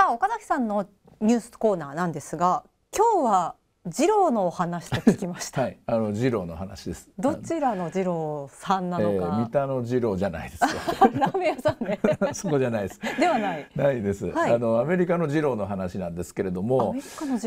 さあ岡崎さんのニュースコーナーなんですが今日は二郎のお話と聞きました。はい、あの二郎の話です。どちらの二郎さんなのか。えー、三田の二郎じゃないです。よ。ラーメン屋さんね。そこじゃないです。ではない。ないです。はい、あのアメリカの二郎の話なんですけれども。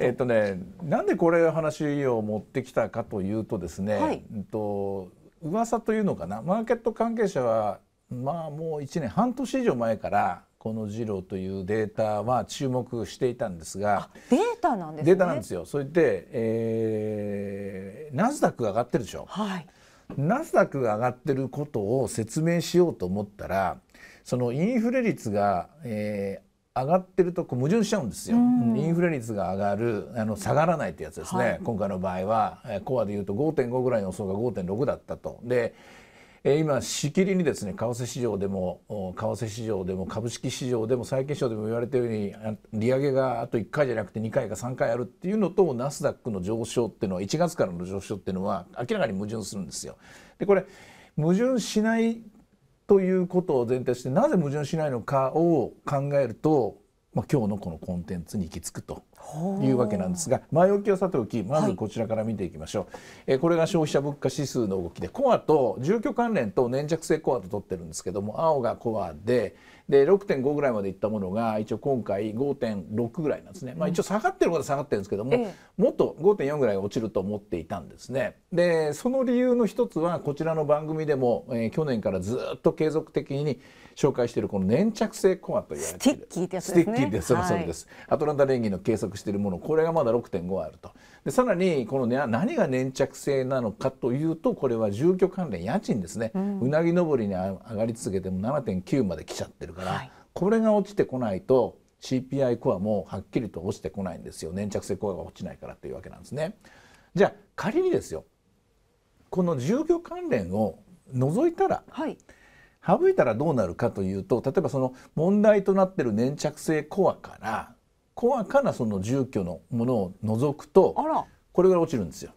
えっとね、なんでこれ話を持ってきたかというとですね。はい、えっと噂というのかな、マーケット関係者はまあもう一年半年以上前からこの二郎というデータは注目していたんですがデータなんです、ね、データなんですよそれで、えー、ナスダックが上がってるでしょ、はい、ナスダックが上がってることを説明しようと思ったらそのインフレ率が、えー、上がってると矛盾しちゃうんですよ、インフレ率が上がるあの下がらないってやつですね、はい、今回の場合は、コアでいうと5.5ぐらいの予想が5.6だったとで今しきりにですね為替市場でも為替市場でも株式市場でも債券市場でも言われたように利上げがあと1回じゃなくて2回か3回あるっていうのとナスダックの上昇っていうのは1月からの上昇っていうのは明らかに矛盾するんですよ。でこれ矛盾しないということを前提してなぜ矛盾しないのかを考えると、まあ、今日のこのコンテンツに行き着くとというわけなんですが前置きをさておきまずこちらから見ていきましょう、はい、えこれが消費者物価指数の動きでコアと住居関連と粘着性コアと取ってるんですけども青がコアでで6.5ぐらいまでいったものが一応今回5.6ぐらいなんですね、まあ、一応下がってることは下がってるんですけども、もっと5.4ぐらい落ちると思っていたんですね。でその理由の一つはこちらの番組でも、えー、去年からずっと継続的に紹介しているこの粘着性コアといわスティッキーってやつですね。スティッキーです、そうですアトランタ連銀の計測しているものこれがまだ6.5あるとでさらにこの、ね、何が粘着性なのかというとこれは住居関連家賃ですね、うん、うなぎ登りに上がり続けても7.9まで来ちゃってるから、はい、これが落ちてこないと CPI コアもはっきりと落ちてこないんですよ粘着性コアが落ちないからというわけなんですね。じゃあ仮にですよこの住居関連を除いたら、はい、省いたらどうなるかというと例えばその問題となってる粘着性コアから細かなその住居のものを除くとこれが落ちるんですよ。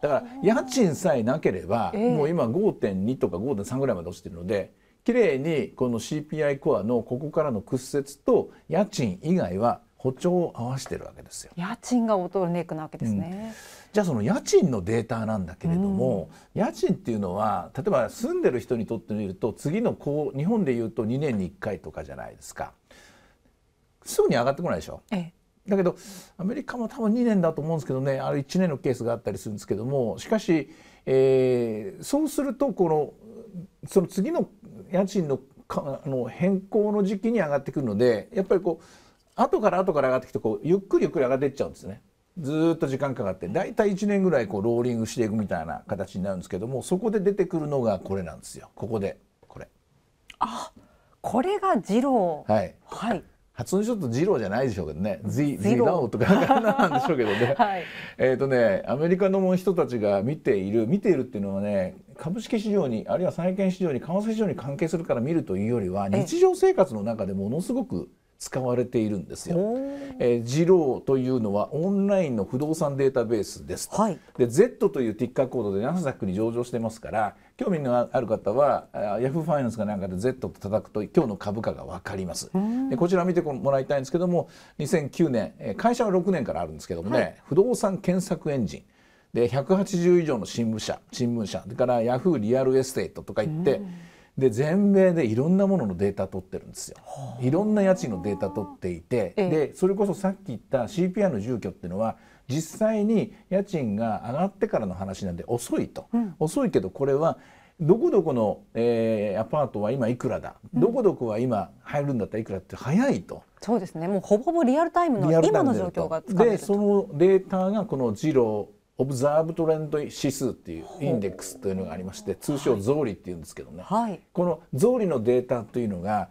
だから家賃さえなければ、もう今5.2とか5.3ぐらいまで落ちてるのできれいにこの CPI コアのここからの屈折と家賃以外は歩調を合わせてるわけですよ。家賃がボトルネックなわけですね、うん、じゃあその家賃のデータなんだけれども、うん、家賃っていうのは例えば住んでる人にとってみると次のこう日本でいうと2年に1回とかじゃないですか。すぐに上がってこないでしょ。ええだけどアメリカも多分2年だと思うんですけどねあれ1年のケースがあったりするんですけどもしかし、えー、そうするとこのその次の家賃のかあの変更の時期に上がってくるのでやっぱりこう後から後から上がってきてこうゆっくりゆっくり上がっていっちゃうんですね。ずっと時間かかって大体1年ぐらいこうローリングしていくみたいな形になるんですけどもそこで出てくるのがこれなんですよここでこれ。あこれが二郎。はい、はい発音ちょっとジローじゃないでしょうけどね「ジジロー」とかなんでしょうけどね、はい、えっ、とねアメリカの人たちが見ている見ているっていうのはね株式市場にあるいは債券市場に為替市場に関係するから見るというよりは日常生活の中でものすごく使われているんですよ。えー、ジローというのはオンラインの不動産データベースです。はい、で Z というティッカーコードでナスダックに上場してますから興味のある方はヤフーファイナンスかなんかで Z と叩くと今日の株価が分かります。でこちら見てもらいたいんですけども2009年会社は6年からあるんですけどもね、はい、不動産検索エンジンで180以上の新聞社新聞社それからヤフーリアルエステートとか言って。で全米でいろんなもののデータ取ってるんですよ。いろんな家賃のデータ取っていて、でそれこそさっき言った CPI の住居っていうのは実際に家賃が上がってからの話なんで遅いと、うん、遅いけどこれはどこどこの、えー、アパートは今いくらだ、うん、どこどこは今入るんだったらいくらって早いと。そうですね。もうほぼほぼリアルタイムの今の状況がでそのデータがこのジローオブザーブトレンド指数っていうインデックスというのがありまして、通称ゾーリっていうんですけどね。はい、このゾーリのデータというのが。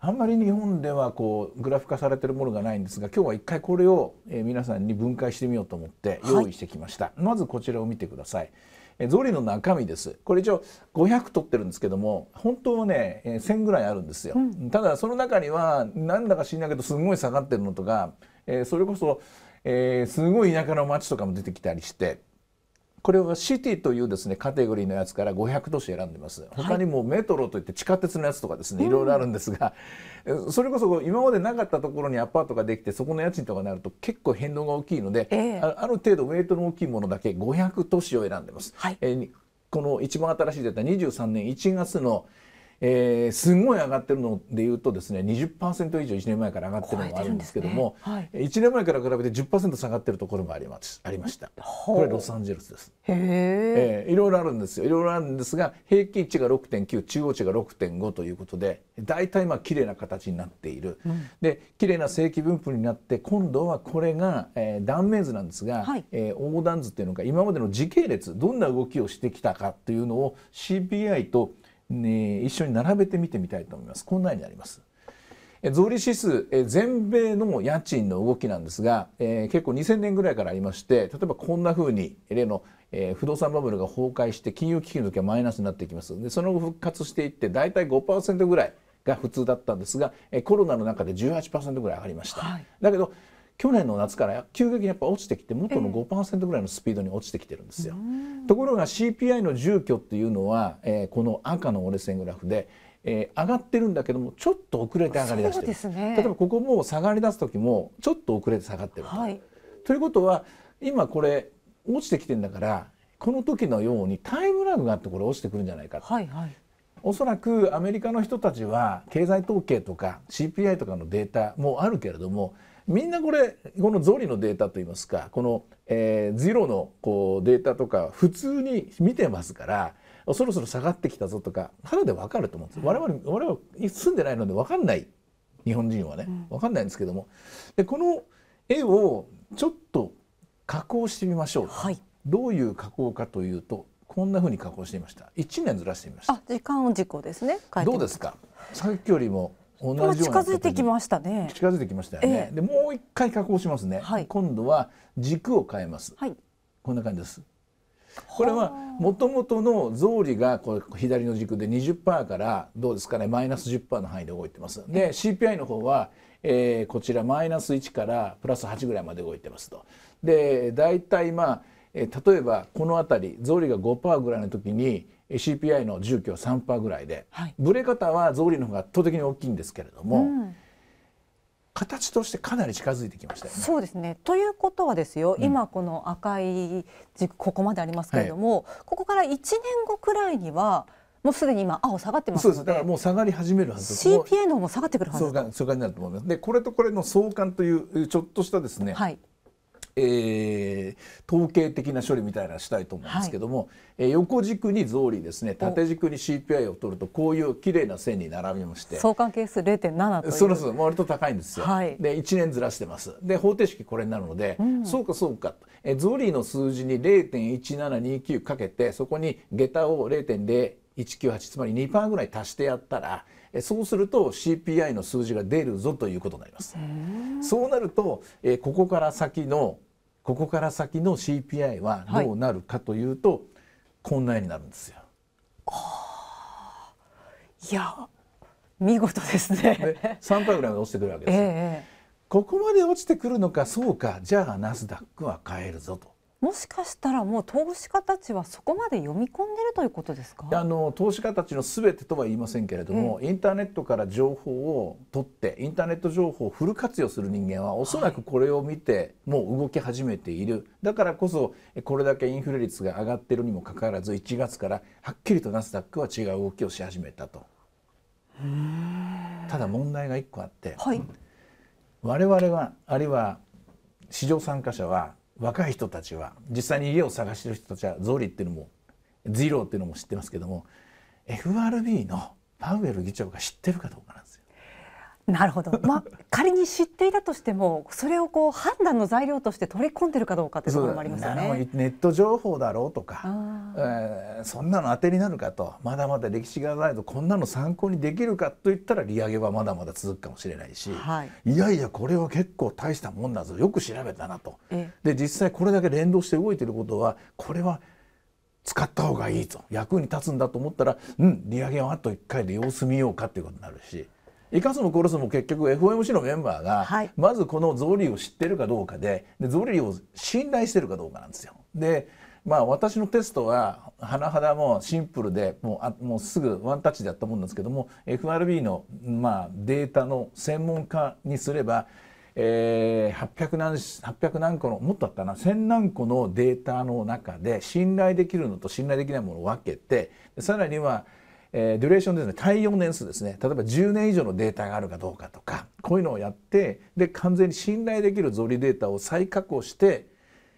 あんまり日本ではこうグラフ化されてるものがないんですが今日は一回これを、え皆さんに分解してみようと思って用意してきました、はい、まずこちらを見てください、えゾリの中身ですこれ一応500取ってるんですけども本当はね、え1000ぐらいあるんですよ、うん、ただその中にはなんだか知んないけどすごい下がってるのとか、えそれこそえー、すごい田舎の街とかも出てきたりしてこれはシティというですねカテゴリーのやつから500都市選んでます他にもメトロといって地下鉄のやつとかですね、はい、いろいろあるんですが、それこそ今までなかったところにアパートができてそこの家賃とかになると結構変動が大きいので、えー、ある程度ウェイトの大きいものだけ500都市を選んでます。はい、えー、この一番新しいデータ23年1月のえー、すごい上がってるのでいうとですね20%以上1年前から上がってるのがあるんですけども、ねはい、1年前から比べて10%下がってるところもありまありましたこれロサンゼルスです。へえー、いろいろあるんですよいろいろあるんですが平均値が6.9中央値が6.5ということで大体まあ綺麗な形になっている、うん、で綺麗な正規分布になって今度はこれが、えー、断面図なんですが、はい、えー、横断図っていうのが今までの時系列どんな動きをしてきたかっていうのを CPI とね、一緒に並べて見てみたいと思います。こんなになります。増利指数、全米の家賃の動きなんですが、えー、結構2000年ぐらいからありまして、例えばこんなふうに、例の、えー、不動産バブルが崩壊して、金融危機の時はマイナスになっていきます。で、その後復活していって、大体5%ぐらいが普通だったんですが、コロナの中で18%ぐらい上がりました。はい、だけど、去年の夏から急激にやっぱ落ちてきて元の5%ぐらいのスピードに落ちてきてるんですよ。ところが CPI の住居っていうのは、えー、この赤の折れ線グラフで、えー、上がってるんだけどもちょっと遅れて上がりだしてる、ね、例えばここも下がりだす時もちょっと遅れて下がってると。はい、ということは今これ落ちてきてるんだからこの時のようにタイムラグがあってこれ落ちてくるんじゃないかと。はいはいおそらくアメリカの人たちは経済統計とか CPI とかのデータもあるけれどもみんなこれこのゾリのデータといいますかこの、えー、ゼロのこうデータとか普通に見てますからそろそろ下がってきたぞとか肌で分かると思うんです我々我々は住んでないので分かんない日本人はね分かんないんですけどもでこの絵をちょっと加工してみましょう、はい、どういう加工かというとこんなふうに加工してみました1年ずらしてみました時間軸ですねどうですかさっきよりも同じような近づいてきましたね近づいてきましたよね、えー、でもう一回加工しますね、はい、今度は軸を変えます、はい、こんな感じですこれはもともとの草履がこう左の軸で20%からどうですかねマイナス10%の範囲で動いてますで CPI の方は、えー、こちらマイナス1からプラス8ぐらいまで動いてますとで大体まあ、えー、例えばこの辺り草履が5%ぐらいの時に CPI の住居3%ぐらいで、はい、ブレ方は増利の方が圧倒的に大きいんですけれども、うん、形としてかなり近づいてきましたよね。そうですねということはですよ、うん、今この赤い軸ここまでありますけれども、はい、ここから1年後くらいにはもうすでに今青下がってますそうですだからもう下がり始めるはず CPI の方も下がってくるはずそうかそうかになると思います。でこれとこれの相関というちょっとしたですね、はいえー、統計的な処理みたいなしたいと思うんですけども、はい、えー、横軸に増利ですね縦軸に CPI を取るとこういう綺麗な線に並びまして相関係数0.7というそうそす、割と高いんですよ、はい、で1年ずらしてますで方程式これになるので、うん、そうかそうか、えー、増利の数字に0.1729かけてそこに下駄を0.0198つまり2%ぐらい足してやったらそうすると CPI の数字が出るぞということになります。そうなると、えー、ここから先のここから先の CPI はどうなるかというと、はい、こんな絵になるんですよ。いや見事ですね。三パーぐらいまで落ちてくるわけです、えー、ここまで落ちてくるのかそうかじゃあナスダックは買えるぞと。もしかしたらもう投資家たちはそこまで読み込んでるということですかあの投資家たちのすべてとは言いませんけれども、うん、インターネットから情報を取ってインターネット情報をフル活用する人間はおそらくこれを見てもう動き始めている、はい、だからこそこれだけインフレ率が上がってるにもかかわらず1月からはっきりとナスダックは違う動きをし始めたと。ただ問題が1個あって、はい、我々はあるいは市場参加者は若い人たちは実際に家を探してる人たちはゾーリっていうのもゼロっていうのも知ってますけども FRB のパウエル議長が知ってるかどうかなんですなるほど、まあ、仮に知っていたとしてもそれをこう判断の材料として取り込んでるかどうかいうところもありますよね。ネット情報だろうとか、えー、そんなの当てになるかとまだまだ歴史がないとこんなの参考にできるかといったら利上げはまだまだ続くかもしれないし、はい、いやいやこれは結構大したもんだぞよく調べたなと。で実際これだけ連動して動いてることはこれは使った方がいいと役に立つんだと思ったら、うん、利上げはあと1回で様子見ようかということになるし。生かすも殺すも結局 FOMC のメンバーが、まずこのゾーリーを知ってるかどうかででゾーリーを信頼してるかどうかなんですよ。でまあ私のテストは甚だもうシンプルでもうあもうすぐワンタッチでやったもんですけども FRB の、まあ、データの専門家にすれば、えー、800, 何800何個のもっとあったな1,000何個のデータの中で信頼できるのと信頼できないものを分けてさらにはえー、デュレーションですね耐用年数ですね例えば10年以上のデータがあるかどうかとかこういうのをやってで完全に信頼できるゾリデータを再確保して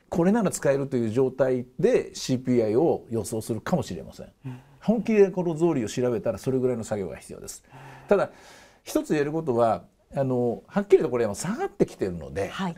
これなら使えるという状態で CPI を予想するかもしれません、うん、本気でこのゾリを調べたらそれぐらいの作業が必要ですただ一つ言えることはあのはっきりとこれ下がってきているので、はい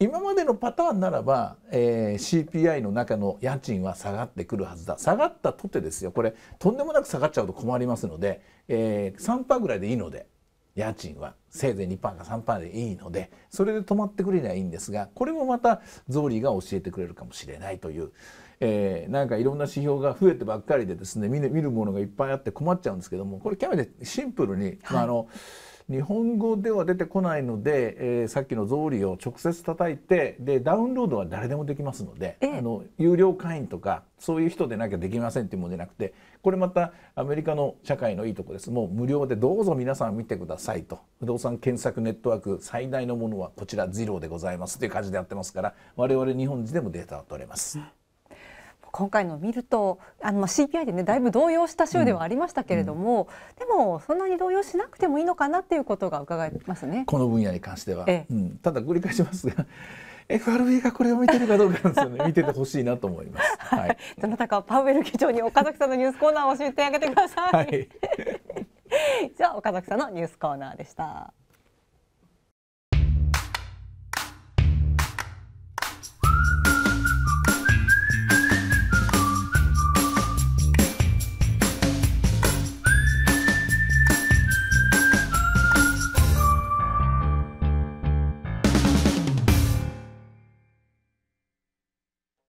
今までのパターンならば、えー、CPI の中の家賃は下がってくるはずだ下がったとてですよこれとんでもなく下がっちゃうと困りますので、えー、3%ぐらいでいいので家賃はせいぜい2%か3%でいいのでそれで止まってくれりゃいいんですがこれもまたゾーリーが教えてくれるかもしれないという、えー、なんかいろんな指標が増えてばっかりでですね見るものがいっぱいあって困っちゃうんですけどもこれ極めてシンプルに、まああの、はい日本語では出てこないので、えー、さっきの草履を直接叩いてでダウンロードは誰でもできますのであの有料会員とかそういう人でなきゃできませんっていうものじゃなくてこれまたアメリカの社会のいいとこですもう無料でどうぞ皆さん見てくださいと不動産検索ネットワーク最大のものはこちらゼロでございますという感じでやってますから我々日本人でもデータは取れます。うん今回の見るとあの CPI でねだいぶ動揺した週ではありましたけれども、うん、でもそんなに動揺しなくてもいいのかなっていうことが伺えますね。この分野に関しては、ええ、うん、ただ繰り返しますが FRB がこれを見てるかどうかなんですよね 見ててほしいなと思います。はい、どなたかパウエル議長に岡崎さんのニュースコーナーを教えてあげてください。はい、以上岡崎さんのニュースコーナーでした。